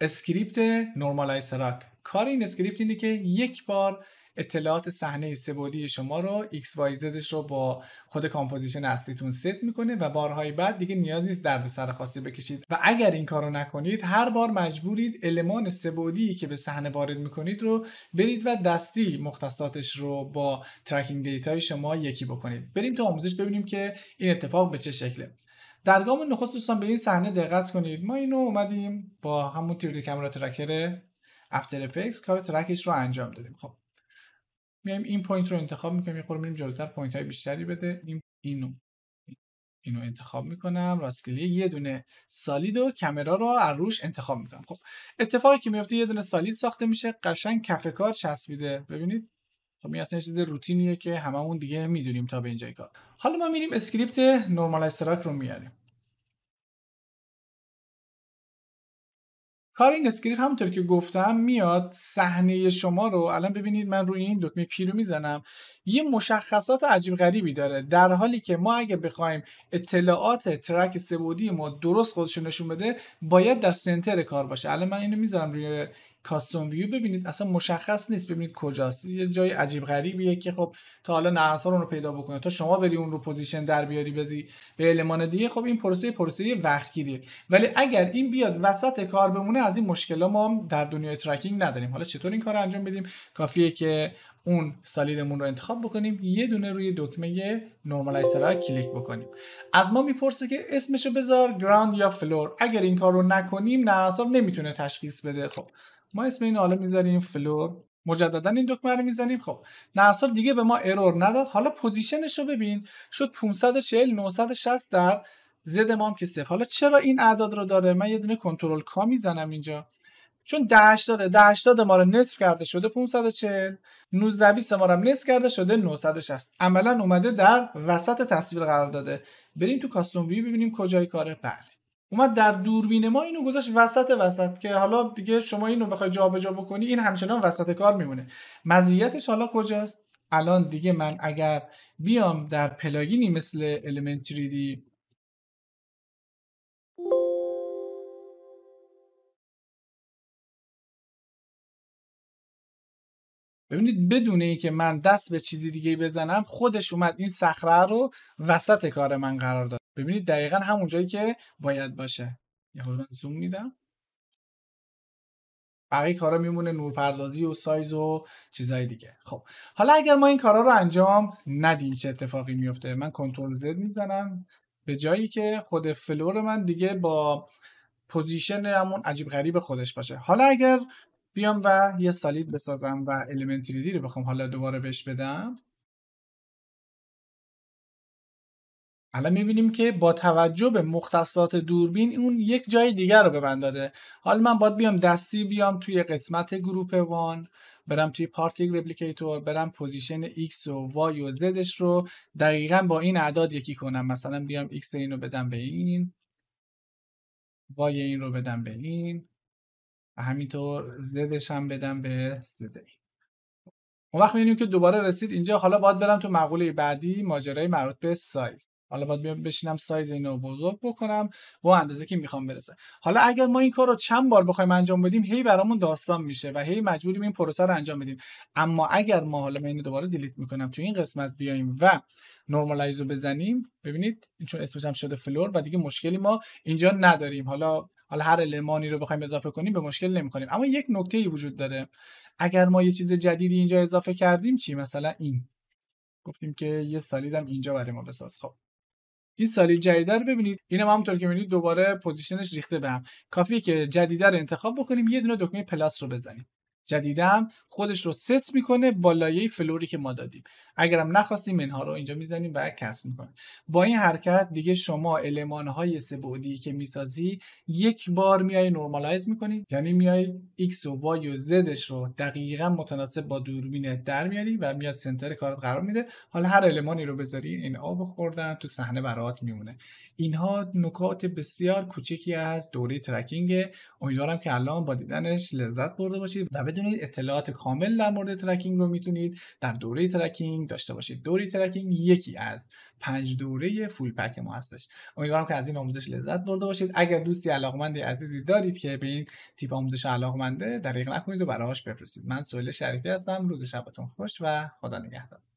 اسکریپت نورمالایز راک کار این اسکریپت اینه که یک بار اطلاعات صحنه سبودی شما رو ایکس وای رو با خود کامپوزیشن اصلیتون ست میکنه و بارهای بعد دیگه نیاز نیست درد سر خاصی بکشید و اگر این کارو نکنید هر بار مجبورید المان سبودی که به صحنه وارد میکنید رو برید و دستی مختصاتش رو با ترکینگ دیتای شما یکی بکنید بریم تو آموزش ببینیم که این اتفاق به چه شکله در گام نخست دوستان به این صحنه دقت کنید ما اینو اومدیم با همون تیرد کامرا ترکر افتر افکس کار ترکش رو انجام دادیم خب میایم این پوینت رو انتخاب میکنیم یه میریم جلوتر پوینت های بیشتری بده این اینو اینو انتخاب میکنم راست کلیک یه دونه سالید و کامرا رو از روش انتخاب میکنم خب اتفاقی که میفته یه دونه سالید ساخته میشه قشنگ کف کار چسبیده ببینید خب این اصلا چیز روتینیه که هممون دیگه میدونیم تا به اینجای کار حالا ما میریم اسکریپت نورمال استراک رو میاریم کار این اسکریپت همونطور که گفتم میاد صحنه شما رو الان ببینید من روی این دکمه پیرو میزنم یه مشخصات عجیب غریبی داره در حالی که ما اگه بخوایم اطلاعات ترک سبودی ما درست خودش نشون بده باید در سنتر کار باشه الان من اینو میذارم روی کاستوم ویو ببینید اصلا مشخص نیست ببینید کجاست یه جای عجیب غریبیه که خب تا حالا نرم اون رو پیدا بکنه تا شما بری اون رو پوزیشن در بیاری بزی به المان دیگه خب این پروسه پروسه وقتگیری ولی اگر این بیاد وسط کار بمونه از این مشکل ما در دنیای ترکینگ نداریم حالا چطور این کار انجام بدیم کافیه که اون سالیدمون رو انتخاب بکنیم یه دونه روی دکمه نورمالایز را کلیک بکنیم از ما میپرسه که اسمشو بذار گراند یا فلور اگر این کار رو نکنیم نرسال نمیتونه تشخیص بده خب ما اسم این حالا میذاریم فلور مجددا این دکمه رو میزنیم خب نرسال دیگه به ما ارور نداد حالا پوزیشنش رو ببین شد 540 960 در زد ما هم که صفر حالا چرا این اعداد رو داره من یه دونه کنترل کا میزنم اینجا چون ده هشتاد ما رو نصف کرده شده 540 19 20 ما رو نصف کرده شده 960 عملا اومده در وسط تصویر قرار داده بریم تو کاستوم ویو ببینیم کجای کاره بله اومد در دوربین ما اینو گذاشت وسط وسط که حالا دیگه شما اینو بخوای جابجا بکنی این همچنان وسط کار میمونه مزیتش حالا کجاست الان دیگه من اگر بیام در پلاگینی مثل Element 3 ببینید بدون اینکه من دست به چیزی دیگه بزنم خودش اومد این صخره رو وسط کار من قرار داد ببینید دقیقا همون جایی که باید باشه یه من زوم میدم بقیه کارا میمونه نورپردازی و سایز و چیزهای دیگه خب حالا اگر ما این کارا رو انجام ندیم چه اتفاقی میفته من کنترل زد میزنم به جایی که خود فلور من دیگه با پوزیشن همون عجیب غریب خودش باشه حالا اگر بیام و یه سالید بسازم و الیمنتری دی رو بخوام حالا دوباره بهش بدم حالا میبینیم که با توجه به مختصات دوربین اون یک جای دیگر رو به من داده حالا من باید بیام دستی بیام توی قسمت گروپ وان برم توی پارتیک رپلیکیتور برم پوزیشن x و y و zش رو دقیقا با این اعداد یکی کنم مثلا بیام x این رو بدم به این y این رو بدم به این و همینطور زدش هم بدم به زده اون وقت میبینیم که دوباره رسید اینجا حالا باید برم تو مقوله بعدی ماجرای مربوط به سایز حالا باید بیام بشینم سایز اینو بزرگ بکنم و اندازه که میخوام برسه حالا اگر ما این کار رو چند بار بخوایم انجام بدیم هی برامون داستان میشه و هی مجبوریم این پروسه رو انجام بدیم اما اگر ما حالا من اینو دوباره دیلیت میکنم تو این قسمت بیایم و نرمالایز بزنیم ببینید چون اسمش هم شده فلور و دیگه مشکلی ما اینجا نداریم حالا حالا هر المانی رو بخوایم اضافه کنیم به مشکل کنیم اما یک نکته ای وجود داره اگر ما یه چیز جدیدی اینجا اضافه کردیم چی مثلا این گفتیم که یه سالید هم اینجا برای ما بساز خب این سالی جدید رو ببینید اینم هم همونطور که می‌بینید دوباره پوزیشنش ریخته بهم هم کافیه که جدید رو انتخاب بکنیم یه دونه دکمه پلاس رو بزنیم جدیدم خودش رو ست میکنه با لایه فلوری که ما دادیم اگرم نخواستیم اینها رو اینجا میزنیم و کس میکنه با این حرکت دیگه شما المان های سبودی که میسازی یک بار میای نرمالایز میکنی یعنی میای x و y و زدش رو دقیقا متناسب با دوربین در میاری و میاد سنتر کارت قرار میده حالا هر المانی رو بذاری این آب خوردن تو صحنه برات میمونه اینها نکات بسیار کوچکی از دوره ترکینگ امیدوارم که الان با دیدنش لذت برده باشید و بدونید اطلاعات کامل در مورد ترکینگ رو میتونید در دوره ترکینگ داشته باشید دوره ترکینگ یکی از پنج دوره فول پک ما هستش امیدوارم که از این آموزش لذت برده باشید اگر دوستی علاقمند عزیزی دارید که به این تیپ آموزش علاقمنده دریغ نکنید و براش بفرستید من سویل شریفی هستم روز شبتون خوش و خدا نگهدار